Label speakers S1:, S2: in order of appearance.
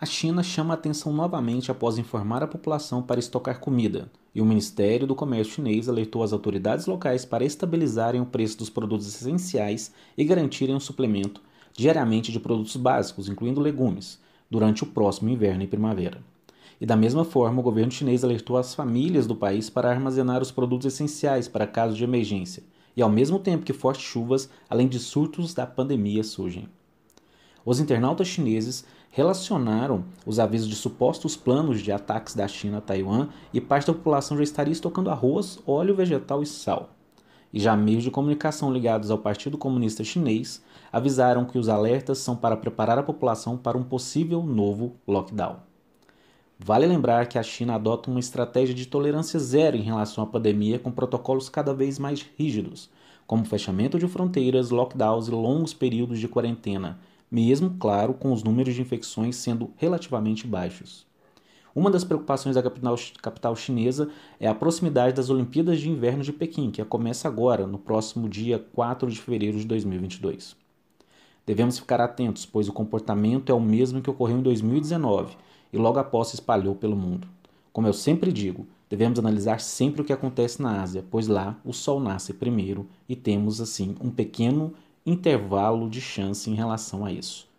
S1: A China chama a atenção novamente após informar a população para estocar comida, e o Ministério do Comércio chinês alertou as autoridades locais para estabilizarem o preço dos produtos essenciais e garantirem um suplemento diariamente de produtos básicos, incluindo legumes, durante o próximo inverno e primavera. E da mesma forma, o governo chinês alertou as famílias do país para armazenar os produtos essenciais para casos de emergência, e ao mesmo tempo que fortes chuvas, além de surtos da pandemia, surgem. Os internautas chineses relacionaram os avisos de supostos planos de ataques da China a Taiwan e parte da população já estaria estocando arroz, óleo vegetal e sal. E já meios de comunicação ligados ao Partido Comunista Chinês avisaram que os alertas são para preparar a população para um possível novo lockdown. Vale lembrar que a China adota uma estratégia de tolerância zero em relação à pandemia, com protocolos cada vez mais rígidos, como fechamento de fronteiras, lockdowns e longos períodos de quarentena, mesmo, claro, com os números de infecções sendo relativamente baixos. Uma das preocupações da capital, capital, chinesa é a proximidade das Olimpíadas de Inverno de Pequim, que começa agora, no próximo dia 4 de fevereiro de 2022. Devemos ficar atentos, pois o comportamento é o mesmo que ocorreu em 2019 e logo após se espalhou pelo mundo. Como eu sempre digo, devemos analisar sempre o que acontece na Ásia, pois lá o sol nasce primeiro e temos assim um pequeno intervalo de chance em relação a isso.